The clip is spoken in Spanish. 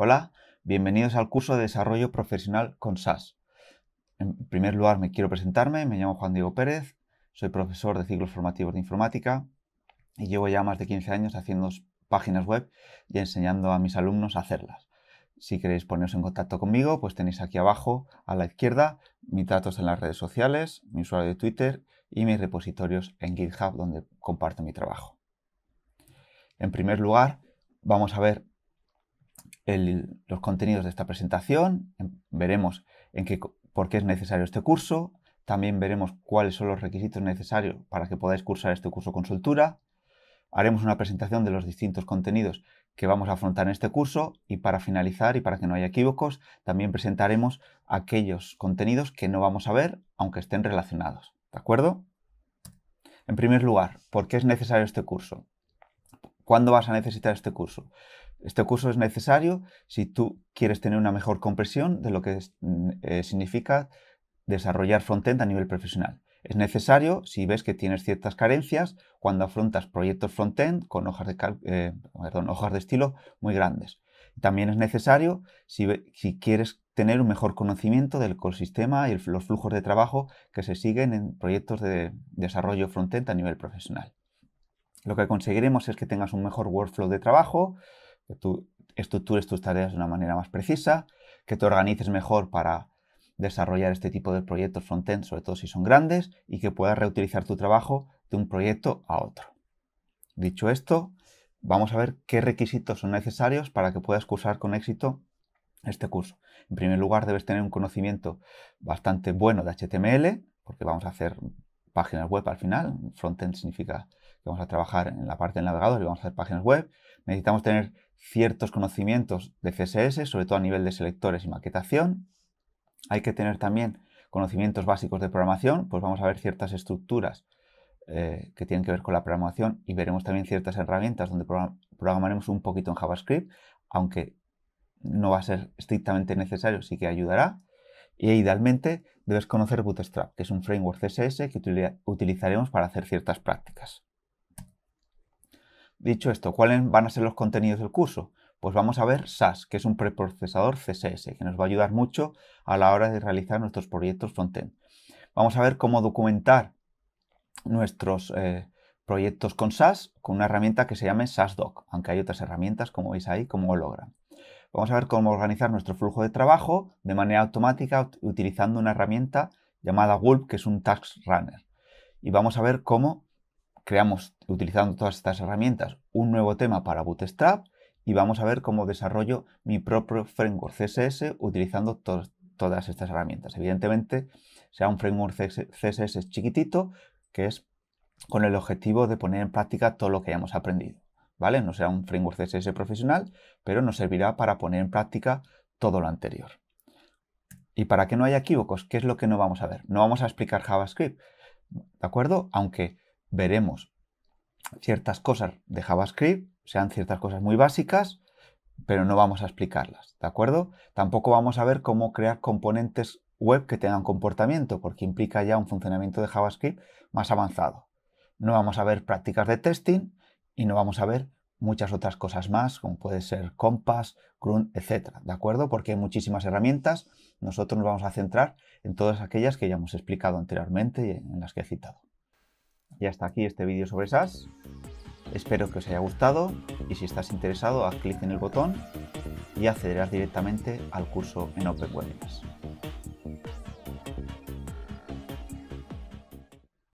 Hola, bienvenidos al curso de desarrollo profesional con SAS. En primer lugar, me quiero presentarme. Me llamo Juan Diego Pérez, soy profesor de ciclos formativos de informática y llevo ya más de 15 años haciendo páginas web y enseñando a mis alumnos a hacerlas. Si queréis poneros en contacto conmigo, pues tenéis aquí abajo a la izquierda mis datos en las redes sociales, mi usuario de Twitter y mis repositorios en GitHub donde comparto mi trabajo. En primer lugar, vamos a ver los contenidos de esta presentación, veremos en qué, por qué es necesario este curso, también veremos cuáles son los requisitos necesarios para que podáis cursar este curso con soltura, haremos una presentación de los distintos contenidos que vamos a afrontar en este curso y para finalizar y para que no haya equívocos, también presentaremos aquellos contenidos que no vamos a ver aunque estén relacionados. ¿De acuerdo? En primer lugar, ¿por qué es necesario este curso? ¿Cuándo vas a necesitar este curso? Este curso es necesario si tú quieres tener una mejor comprensión de lo que mm, eh, significa desarrollar frontend a nivel profesional. Es necesario si ves que tienes ciertas carencias cuando afrontas proyectos frontend con hojas de, eh, hojas de estilo muy grandes. También es necesario si, quieres tener un mejor conocimiento del ecosistema y los flujos de trabajo que se siguen en proyectos de desarrollo frontend a nivel profesional. Lo que conseguiremos es que tengas un mejor workflow de trabajo, que tú estructures tus tareas de una manera más precisa, que te organices mejor para desarrollar este tipo de proyectos front-end, sobre todo si son grandes, y que puedas reutilizar tu trabajo de un proyecto a otro. Dicho esto, vamos a ver qué requisitos son necesarios para que puedas cursar con éxito este curso. En primer lugar, debes tener un conocimiento bastante bueno de HTML, porque vamos a hacer páginas web al final. Front-end significa que vamos a trabajar en la parte del navegador y vamos a hacer páginas web. Necesitamos tener ciertos conocimientos de CSS, sobre todo a nivel de selectores y maquetación. Hay que tener también conocimientos básicos de programación, pues vamos a ver ciertas estructuras eh, que tienen que ver con la programación y veremos también ciertas herramientas donde programaremos un poquito en JavaScript, aunque no va a ser estrictamente necesario, sí que ayudará. Y idealmente debes conocer Bootstrap, que es un framework CSS que utilizaremos para hacer ciertas prácticas. Dicho esto, ¿cuáles van a ser los contenidos del curso? Pues vamos a ver SAS, que es un preprocesador CSS, que nos va a ayudar mucho a la hora de realizar nuestros proyectos frontend. Vamos a ver cómo documentar nuestros eh, proyectos con SAS con una herramienta que se llame SASDoc, aunque hay otras herramientas, como veis ahí, como logran. Vamos a ver cómo organizar nuestro flujo de trabajo de manera automática utilizando una herramienta llamada Gulp, que es un Task Runner. Y vamos a ver cómo creamos, utilizando todas estas herramientas, un nuevo tema para Bootstrap y vamos a ver cómo desarrollo mi propio framework CSS utilizando todas estas herramientas. Evidentemente, sea un framework CSS chiquitito, que es con el objetivo de poner en práctica todo lo que hayamos aprendido. ¿vale? No será un framework CSS profesional, pero nos servirá para poner en práctica todo lo anterior. Y para que no haya equívocos, ¿qué es lo que no vamos a ver? No vamos a explicar JavaScript, ¿de acuerdo? Aunque veremos ciertas cosas de JavaScript, sean ciertas cosas muy básicas, pero no vamos a explicarlas, ¿de acuerdo? Tampoco vamos a ver cómo crear componentes web que tengan comportamiento, porque implica ya un funcionamiento de JavaScript más avanzado. No vamos a ver prácticas de testing y no vamos a ver muchas otras cosas más, como puede ser Compass, Grunt, etcétera, ¿de acuerdo? Porque hay muchísimas herramientas. Nosotros nos vamos a centrar en todas aquellas que ya hemos explicado anteriormente y en las que he citado. Y hasta aquí este vídeo sobre SAS. Espero que os haya gustado y si estás interesado haz clic en el botón y accederás directamente al curso en Open